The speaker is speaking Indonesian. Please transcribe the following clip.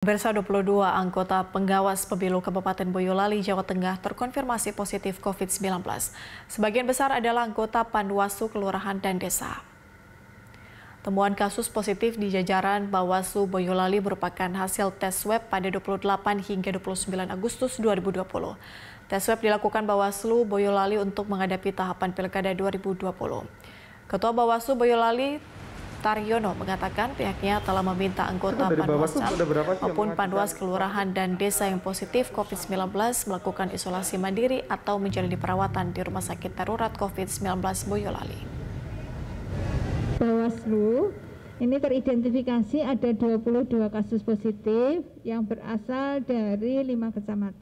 Bersa 22 anggota pengawas pemilu Kabupaten Boyolali, Jawa Tengah terkonfirmasi positif COVID-19. Sebagian besar adalah anggota Panwaslu Kelurahan dan Desa. Temuan kasus positif di jajaran Bawaslu Boyolali merupakan hasil tes swab pada 28 hingga 29 Agustus 2020. Tes swab dilakukan Bawaslu Boyolali untuk menghadapi tahapan Pilkada 2020. Ketua Bawaslu Boyolali Taryono mengatakan pihaknya telah meminta anggota Panwas maupun Panwas kelurahan dan desa yang positif COVID-19 melakukan isolasi mandiri atau menjalani perawatan di Rumah Sakit Darurat COVID-19 Boyolali. Bawaslu ini teridentifikasi ada 22 kasus positif yang berasal dari lima kecamatan.